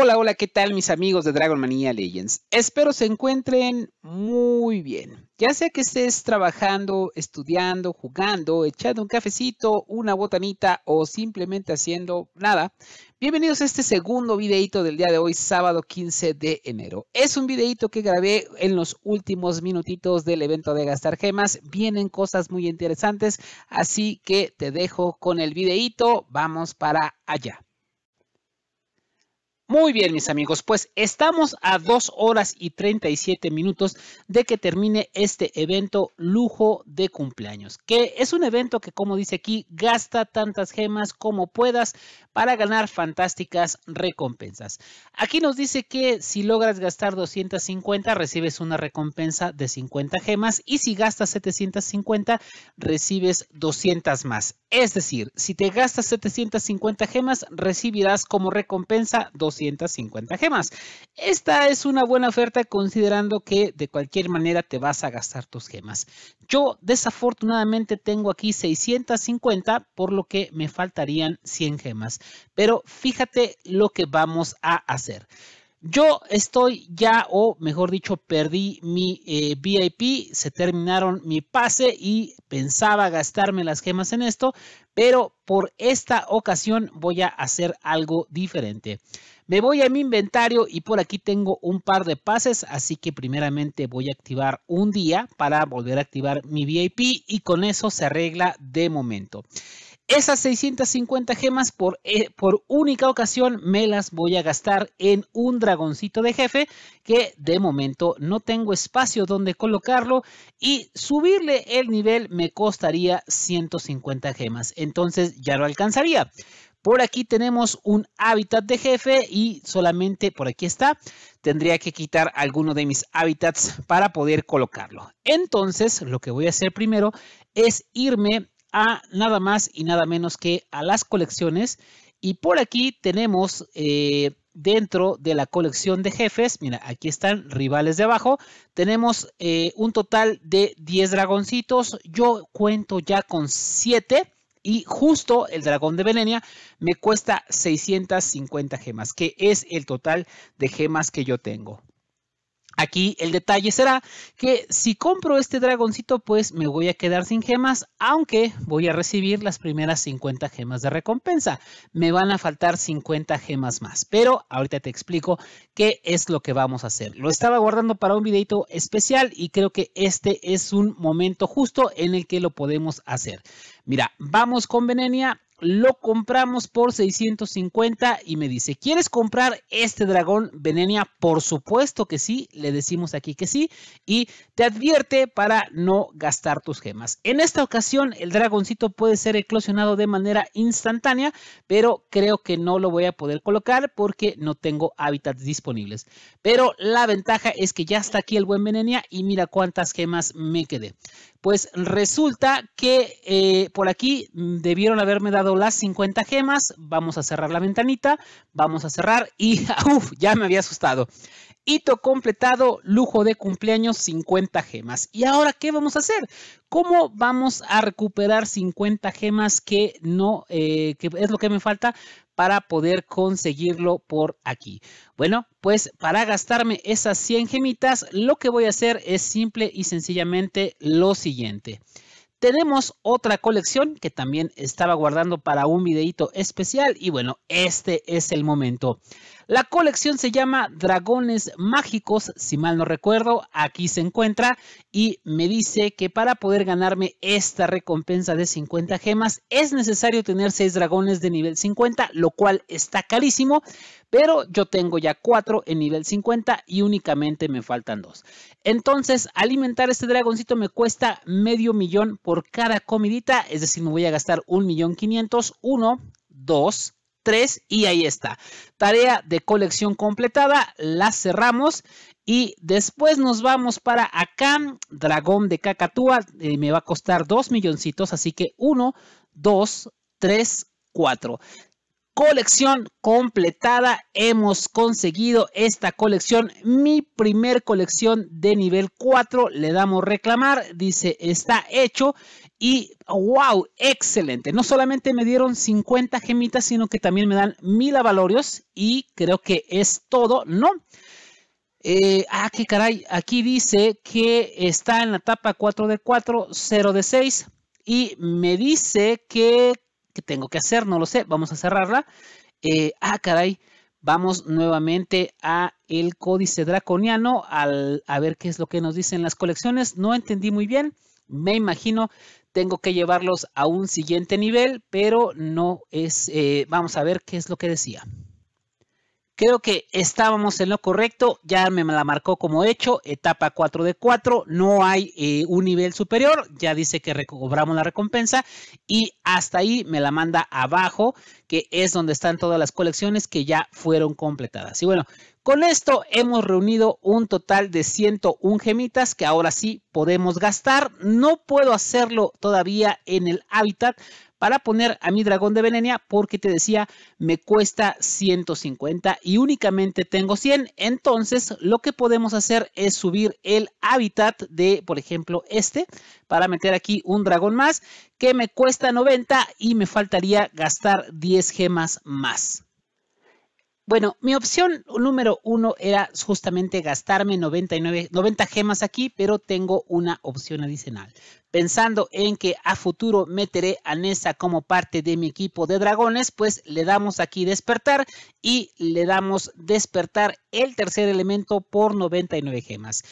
Hola, hola, ¿qué tal mis amigos de Dragon Mania Legends? Espero se encuentren muy bien. Ya sea que estés trabajando, estudiando, jugando, echando un cafecito, una botanita o simplemente haciendo nada, bienvenidos a este segundo videito del día de hoy, sábado 15 de enero. Es un videito que grabé en los últimos minutitos del evento de gastar gemas. Vienen cosas muy interesantes, así que te dejo con el videito. Vamos para allá. Muy bien, mis amigos, pues estamos a 2 horas y 37 minutos de que termine este evento lujo de cumpleaños, que es un evento que, como dice aquí, gasta tantas gemas como puedas para ganar fantásticas recompensas. Aquí nos dice que si logras gastar 250, recibes una recompensa de 50 gemas y si gastas 750, recibes 200 más. Es decir, si te gastas 750 gemas, recibirás como recompensa 200 250 gemas. Esta es una buena oferta considerando que de cualquier manera te vas a gastar tus gemas. Yo desafortunadamente tengo aquí 650, por lo que me faltarían 100 gemas. Pero fíjate lo que vamos a hacer. Yo estoy ya, o mejor dicho, perdí mi eh, VIP, se terminaron mi pase y pensaba gastarme las gemas en esto, pero por esta ocasión voy a hacer algo diferente. Me voy a mi inventario y por aquí tengo un par de pases, así que primeramente voy a activar un día para volver a activar mi VIP y con eso se arregla de momento. Esas 650 gemas eh, por, única ocasión me las voy a gastar en un dragoncito de jefe que de momento no tengo espacio donde colocarlo y subirle el nivel me costaría 150 gemas. Entonces ya lo alcanzaría. Por aquí tenemos un hábitat de jefe y solamente por aquí está. Tendría que quitar alguno de mis hábitats para poder colocarlo. Entonces, lo que voy a hacer primero es irme a nada más y nada menos que a las colecciones. Y por aquí tenemos eh, dentro de la colección de jefes, mira, aquí están rivales de abajo, tenemos eh, un total de 10 dragoncitos, yo cuento ya con 7 y justo el dragón de Belenia me cuesta 650 gemas, que es el total de gemas que yo tengo. Aquí el detalle será que si compro este dragoncito, pues me voy a quedar sin gemas, aunque voy a recibir las primeras 50 gemas de recompensa. Me van a faltar 50 gemas más, pero ahorita te explico qué es lo que vamos a hacer. Lo estaba guardando para un videito especial y creo que este es un momento justo en el que lo podemos hacer. Mira, vamos con Venenia, lo compramos por 650 y me dice, ¿quieres comprar este dragón Venenia? Por supuesto que sí, le decimos aquí que sí y te advierte para no gastar tus gemas. En esta ocasión el dragoncito puede ser eclosionado de manera instantánea, pero creo que no lo voy a poder colocar porque no tengo hábitats disponibles. Pero la ventaja es que ya está aquí el buen Venenia y mira cuántas gemas me quedé. Pues resulta que eh, por aquí debieron haberme dado las 50 gemas. Vamos a cerrar la ventanita, vamos a cerrar y ya me había asustado. Hito completado, lujo de cumpleaños, 50 gemas. ¿Y ahora qué vamos a hacer? ¿Cómo vamos a recuperar 50 gemas que no, eh, que es lo que me falta para poder conseguirlo por aquí. Bueno, pues para gastarme esas 100 gemitas, lo que voy a hacer es simple y sencillamente lo siguiente. Tenemos otra colección que también estaba guardando para un videito especial y bueno, este es el momento. La colección se llama Dragones Mágicos, si mal no recuerdo, aquí se encuentra y me dice que para poder ganarme esta recompensa de 50 gemas es necesario tener 6 dragones de nivel 50, lo cual está carísimo, pero yo tengo ya 4 en nivel 50 y únicamente me faltan 2. Entonces, alimentar este dragoncito me cuesta medio millón por cada comidita, es decir, me voy a gastar 1.500.000, 1, 2, y ahí está. Tarea de colección completada, la cerramos y después nos vamos para acá, dragón de cacatúa, eh, me va a costar 2 milloncitos, así que 1, 2, 3, 4. Colección completada, hemos conseguido esta colección, mi primer colección de nivel 4, le damos reclamar, dice está hecho y wow, excelente. No solamente me dieron 50 gemitas, sino que también me dan 1000 avalorios. Y creo que es todo, ¿no? Eh, ah, qué caray. Aquí dice que está en la etapa 4 de 4, 0 de 6. Y me dice que, tengo que hacer, no lo sé. Vamos a cerrarla. Eh, ah, caray. Vamos nuevamente a el códice draconiano a ver qué es lo que nos dicen las colecciones. No entendí muy bien. Me imagino tengo que llevarlos a un siguiente nivel, pero no es, eh, vamos a ver qué es lo que decía. Creo que estábamos en lo correcto, ya me la marcó como hecho, etapa 4 de 4, no hay eh, un nivel superior, ya dice que recobramos la recompensa y hasta ahí me la manda abajo, que es donde están todas las colecciones que ya fueron completadas. Y bueno, con esto hemos reunido un total de 101 gemitas que ahora sí podemos gastar. No puedo hacerlo todavía en el hábitat para poner a mi dragón de venenia porque te decía me cuesta 150 y únicamente tengo 100. Entonces lo que podemos hacer es subir el hábitat de por ejemplo este para meter aquí un dragón más que me cuesta 90 y me faltaría gastar 10 gemas más. Bueno, mi opción número uno era justamente gastarme 99, 90 gemas aquí, pero tengo una opción adicional. Pensando en que a futuro meteré a Nessa como parte de mi equipo de dragones, pues le damos aquí despertar y le damos despertar el tercer elemento por 99 gemas.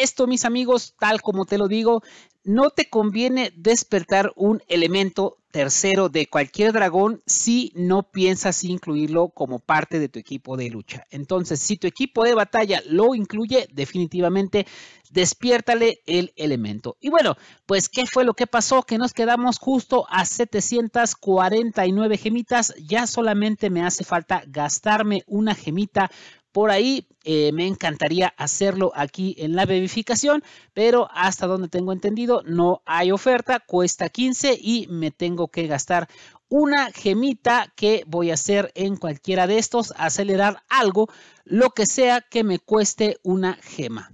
Esto, mis amigos, tal como te lo digo, no te conviene despertar un elemento tercero de cualquier dragón si no piensas incluirlo como parte de tu equipo de lucha. Entonces, si tu equipo de batalla lo incluye, definitivamente despiértale el elemento. Y bueno, pues ¿qué fue lo que pasó? Que nos quedamos justo a 749 gemitas. Ya solamente me hace falta gastarme una gemita por ahí. Eh, me encantaría hacerlo aquí en la bebificación, pero hasta donde tengo entendido no hay oferta, cuesta 15 y me tengo que gastar una gemita que voy a hacer en cualquiera de estos, acelerar algo, lo que sea que me cueste una gema.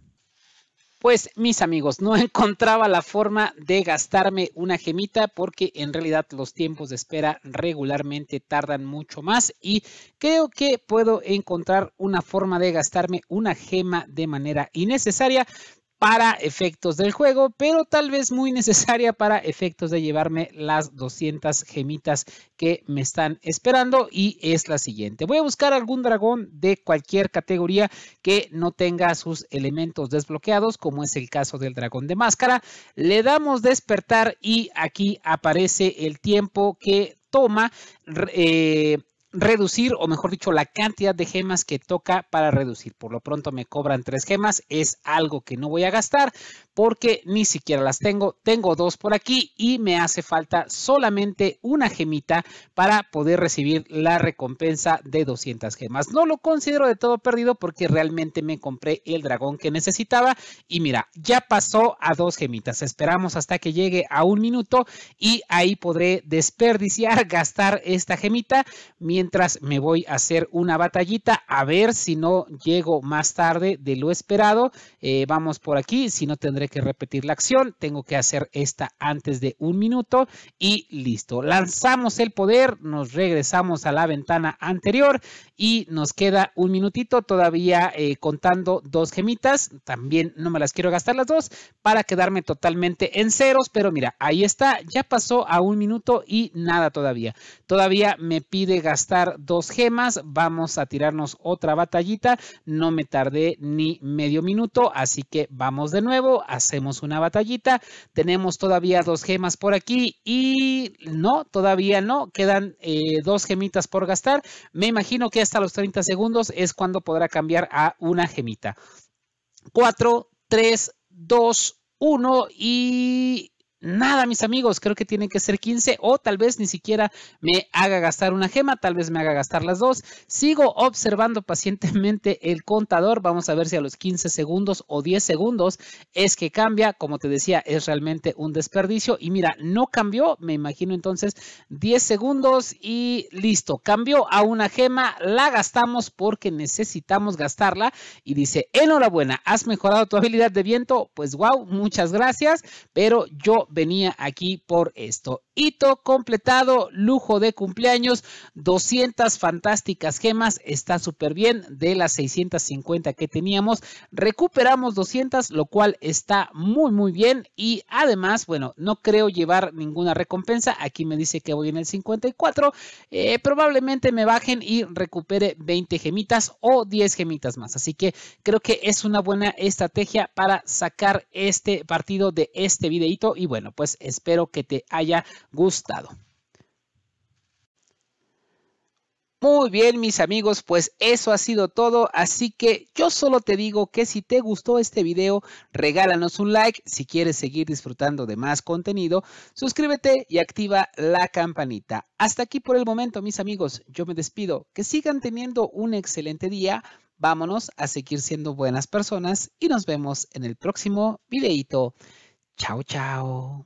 Pues mis amigos, no encontraba la forma de gastarme una gemita porque en realidad los tiempos de espera regularmente tardan mucho más y creo que puedo encontrar una forma de gastarme una gema de manera innecesaria, para efectos del juego, pero tal vez muy necesaria para efectos de llevarme las 200 gemitas que me están esperando y es la siguiente. Voy a buscar algún dragón de cualquier categoría que no tenga sus elementos desbloqueados, como es el caso del dragón de máscara. Le damos despertar y aquí aparece el tiempo que toma eh, reducir, o mejor dicho, la cantidad de gemas que toca para reducir. Por lo pronto me cobran tres gemas, es algo que no voy a gastar porque ni siquiera las tengo. Tengo dos por aquí y me hace falta solamente una gemita para poder recibir la recompensa de 200 gemas. No lo considero de todo perdido porque realmente me compré el dragón que necesitaba y mira, ya pasó a dos gemitas. Esperamos hasta que llegue a un minuto y ahí podré desperdiciar, gastar esta gemita mientras me voy a hacer una batallita, a ver si no llego más tarde de lo esperado. Eh, vamos por aquí, si no tendré que repetir la acción, tengo que hacer esta antes de un minuto y listo. Lanzamos el poder, nos regresamos a la ventana anterior y nos queda un minutito todavía eh, contando dos gemitas. También no me las quiero gastar las dos para quedarme totalmente en ceros, pero mira, ahí está, ya pasó a un minuto y nada todavía. Todavía me pide gastar dos gemas, vamos a tirarnos otra batallita, no me tardé ni medio minuto, así que vamos de nuevo, hacemos una batallita, tenemos todavía dos gemas por aquí y no, todavía no, quedan eh, dos gemitas por gastar, me imagino que hasta los 30 segundos es cuando podrá cambiar a una gemita. 4, 3, 2, 1 y nada, mis amigos. Creo que tiene que ser 15 o tal vez ni siquiera me haga gastar una gema, tal vez me haga gastar las dos. Sigo observando pacientemente el contador. Vamos a ver si a los 15 segundos o 10 segundos es que cambia. Como te decía, es realmente un desperdicio. Y mira, no cambió. Me imagino entonces 10 segundos y listo. Cambió a una gema, la gastamos porque necesitamos gastarla. Y dice, enhorabuena, has mejorado tu habilidad de viento. Pues wow, muchas gracias. Pero yo venía aquí por esto. Hito completado, lujo de cumpleaños, 200 fantásticas gemas, está súper bien, de las 650 que teníamos, recuperamos 200, lo cual está muy muy bien y además, bueno, no creo llevar ninguna recompensa, aquí me dice que voy en el 54, eh, probablemente me bajen y recupere 20 gemitas o 10 gemitas más, así que creo que es una buena estrategia para sacar este partido de este videito y bueno, bueno, pues espero que te haya gustado. Muy bien, mis amigos, pues eso ha sido todo. Así que yo solo te digo que si te gustó este video, regálanos un like. Si quieres seguir disfrutando de más contenido, suscríbete y activa la campanita. Hasta aquí por el momento, mis amigos. Yo me despido. Que sigan teniendo un excelente día. Vámonos a seguir siendo buenas personas y nos vemos en el próximo videito. chào chào